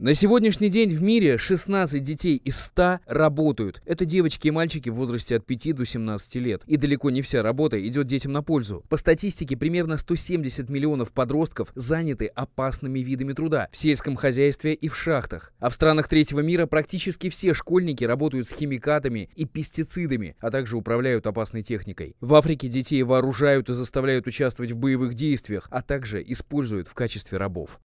На сегодняшний день в мире 16 детей из 100 работают. Это девочки и мальчики в возрасте от 5 до 17 лет. И далеко не вся работа идет детям на пользу. По статистике, примерно 170 миллионов подростков заняты опасными видами труда в сельском хозяйстве и в шахтах. А в странах третьего мира практически все школьники работают с химикатами и пестицидами, а также управляют опасной техникой. В Африке детей вооружают и заставляют участвовать в боевых действиях, а также используют в качестве рабов.